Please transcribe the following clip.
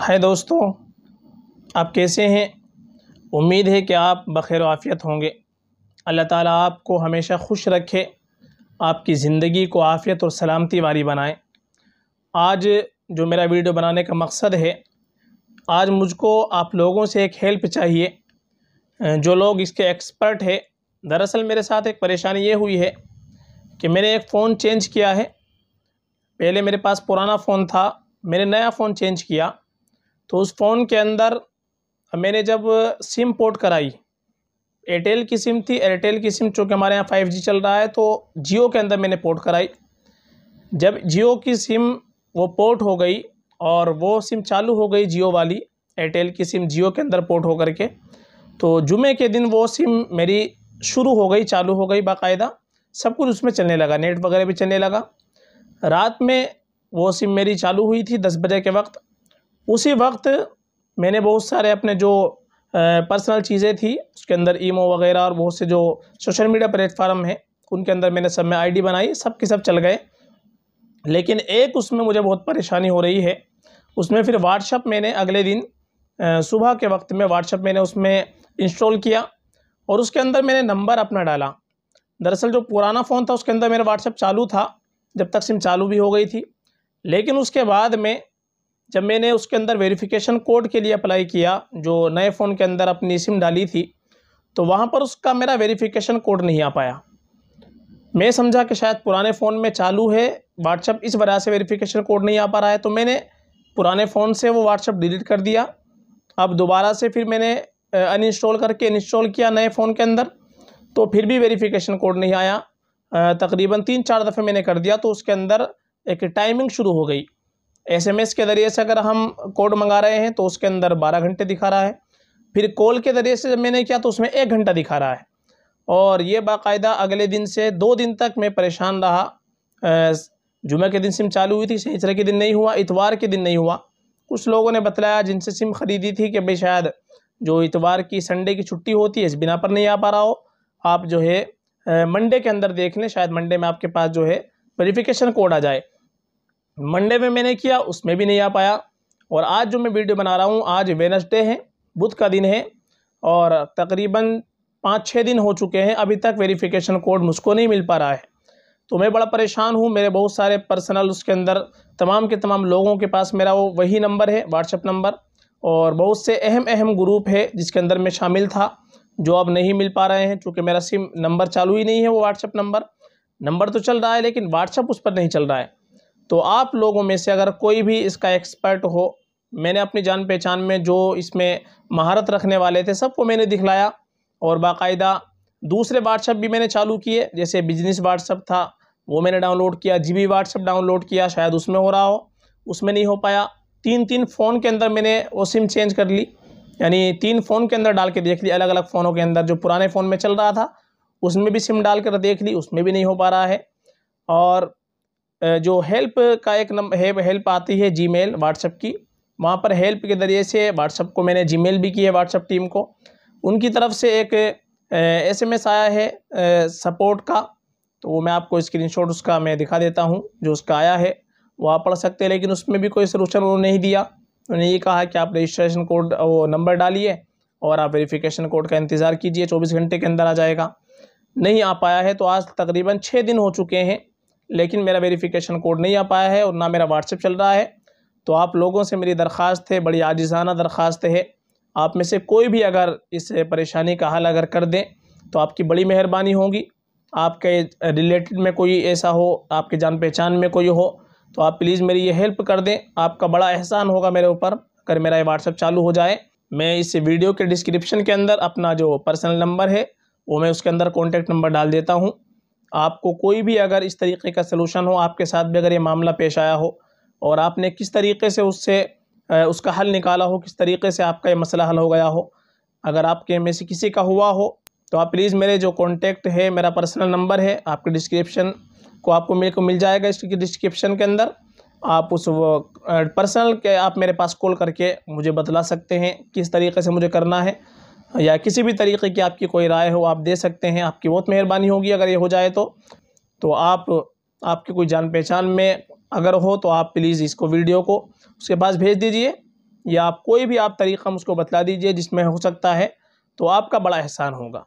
हाय दोस्तों आप कैसे हैं उम्मीद है कि आप बखैर आफ़ियत होंगे अल्लाह ताला आपको हमेशा खुश रखे आपकी ज़िंदगी को आफ़ियत और सलामती वाली बनाए आज जो मेरा वीडियो बनाने का मकसद है आज मुझको आप लोगों से एक हेल्प चाहिए जो लोग इसके एक्सपर्ट है दरअसल मेरे साथ एक परेशानी ये हुई है कि मैंने एक फ़ोन चेंज किया है पहले मेरे पास पुराना फ़ोन था मैंने नया फ़ोन चेंज किया तो उस फ़ोन के अंदर मैंने जब सिम पोर्ट कराई एयरटेल की सिम थी एयरटेल की सिम चूँकि हमारे यहाँ फाइव जी चल रहा है तो जियो के अंदर मैंने पोर्ट कराई जब जियो की सिम वो पोर्ट हो गई और वो सिम चालू हो गई जियो वाली एयरटेल की सिम जियो के अंदर पोर्ट होकर के तो जुमे के दिन वो सिम मेरी शुरू हो गई चालू हो गई बाकायदा सब कुछ उसमें चलने लगा नेट वगैरह भी चलने लगा रात में वो सिम मेरी चालू हुई थी दस बजे के वक्त उसी वक्त मैंने बहुत सारे अपने जो पर्सनल चीज़ें थी उसके अंदर ईमो वगैरह और बहुत से जो सोशल मीडिया प्लेटफार्म हैं उनके अंदर मैंने सब में आईडी बनाई सब के सब चल गए लेकिन एक उसमें मुझे बहुत परेशानी हो रही है उसमें फिर व्हाट्सअप मैंने अगले दिन सुबह के वक्त में व्हाट्सअप मैंने उसमें इंस्टॉल किया और उसके अंदर मैंने नंबर अपना डाला दरअसल जो पुराना फ़ोन था उसके अंदर मेरा व्हाट्सअप चालू था जब तक सिम चालू भी हो गई थी लेकिन उसके बाद में जब मैंने उसके अंदर वेरिफिकेशन कोड के लिए अप्लाई किया जो नए फ़ोन के अंदर अपनी सिम डाली थी तो वहाँ पर उसका मेरा वेरिफिकेशन कोड नहीं आ पाया मैं समझा कि शायद पुराने फ़ोन में चालू है व्हाट्सअप इस वजह से वेरिफिकेशन कोड नहीं आ पा रहा है तो मैंने पुराने फ़ोन से वो व्हाट्सअप डिलीट कर दिया अब दोबारा से फिर मैंने अनइंस्टॉल करके इंस्टॉल किया नए फ़ोन के अंदर तो फिर भी वेरिफिकेशन कोड नहीं आया तकरीबन तीन चार दफ़े मैंने कर दिया तो उसके अंदर एक टाइमिंग शुरू हो गई एसएमएस के ज़रिए से अगर हम कोड मंगा रहे हैं तो उसके अंदर बारह घंटे दिखा रहा है फिर कॉल के ज़रिए से जब मैंने किया तो उसमें एक घंटा दिखा रहा है और ये बाकायदा अगले दिन से दो दिन तक मैं परेशान रहा जुमे के दिन सिम चालू हुई थी हिजरे के दिन नहीं हुआ इतवार के दिन नहीं हुआ कुछ लोगों ने बतलाया जिनसे सिम ख़रीदी थी कि भाई शायद जो इतवार की संडे की छुट्टी होती है इस बिना पर नहीं आ पा रहा हो आप जो है मंडे के अंदर देख लें शायद मंडे में आपके पास जो है वेरिफिकेशन कोड आ जाए मंडे में मैंने किया उसमें भी नहीं आ पाया और आज जो मैं वीडियो बना रहा हूँ आज वेनसडे है बुध का दिन है और तकरीबन पाँच छः दिन हो चुके हैं अभी तक वेरिफिकेशन कोड मुझको नहीं मिल पा रहा है तो मैं बड़ा परेशान हूँ मेरे बहुत सारे पर्सनल उसके अंदर तमाम के तमाम लोगों के पास मेरा वो वही नंबर है व्हाट्सएप नंबर और बहुत से अहम अहम ग्रुप है जिसके अंदर मैं शामिल था जो अब नहीं मिल पा रहे हैं क्योंकि मेरा सिम नंबर चालू ही नहीं है वो व्हाट्सएप नंबर नंबर तो चल रहा है लेकिन व्हाट्सअप उस पर नहीं चल रहा है तो आप लोगों में से अगर कोई भी इसका एक्सपर्ट हो मैंने अपनी जान पहचान में जो इसमें महारत रखने वाले थे सबको मैंने दिखलाया और बाकायदा दूसरे व्हाट्सअप भी मैंने चालू किए जैसे बिजनेस व्हाट्सअप था वो मैंने डाउनलोड किया जी बी व्हाट्सअप डाउनलोड किया शायद उसमें हो रहा हो उसमें नहीं हो पाया तीन तीन फ़ोन के अंदर मैंने वो सिम चेंज कर ली यानी तीन फ़ोन के अंदर डाल के देख ली अलग अलग फ़ोनों के अंदर जो पुराने फ़ोन में चल रहा था उसमें भी सिम डाल कर देख ली उसमें भी नहीं हो पा रहा है और जो हेल्प का एक नंबर हेल्प आती है मेल व्हाट्सएप की वहाँ पर हेल्प के ज़रिए से व्हाट्सएप को मैंने मेल भी की है व्हाट्सएप टीम को उनकी तरफ से एक एसएमएस आया है सपोर्ट का तो वो मैं आपको स्क्रीनशॉट उसका मैं दिखा देता हूँ जो उसका आया है वो आप पढ़ सकते हैं लेकिन उसमें भी कोई सलूशन उन्होंने नहीं दिया उन्होंने ये कहा कि आप रजिस्ट्रेशन कोड वो नंबर डालिए और आप वेरिफिकेशन कोड का इंतज़ार कीजिए चौबीस घंटे के अंदर आ जाएगा नहीं आ पाया है तो आज तकरीबन छः दिन हो चुके हैं लेकिन मेरा वेरिफिकेशन कोड नहीं आ पाया है और ना मेरा व्हाट्सएप चल रहा है तो आप लोगों से मेरी दरख्वास्त है बड़ी आजिज़ाना दरख्वास्त है आप में से कोई भी अगर इस परेशानी का हल अगर कर दें तो आपकी बड़ी मेहरबानी होगी आपके रिलेटेड में कोई ऐसा हो आपके जान पहचान में कोई हो तो आप प्लीज़ मेरी ये हेल्प कर दें आपका बड़ा एहसान होगा मेरे ऊपर अगर मेरा ये व्हाट्सअप चालू हो जाए मैं इस वीडियो के डिस्क्रिप्शन के अंदर अपना जो पर्सनल नंबर है वो मैं उसके अंदर कॉन्टैक्ट नंबर डाल देता हूँ आपको कोई भी अगर इस तरीके का सलूशन हो आपके साथ भी अगर ये मामला पेश आया हो और आपने किस तरीके से उससे उसका हल निकाला हो किस तरीके से आपका ये मसला हल हो गया हो अगर आपके में से किसी का हुआ हो तो आप प्लीज़ मेरे जो कॉन्टेक्ट है मेरा पर्सनल नंबर है आपके डिस्क्रिप्शन को आपको मेरे को मिल जाएगा इसके डिस्क्रिप्शन के अंदर आप उस पर्सनल के आप मेरे पास कॉल करके मुझे बतला सकते हैं किस तरीके से मुझे करना है या किसी भी तरीके की आपकी कोई राय हो आप दे सकते हैं आपकी बहुत मेहरबानी होगी अगर ये हो जाए तो तो आप आपकी कोई जान पहचान में अगर हो तो आप प्लीज़ इसको वीडियो को उसके पास भेज दीजिए या आप कोई भी आप तरीक़ा मुझको बतला दीजिए जिसमें हो सकता है तो आपका बड़ा एहसान होगा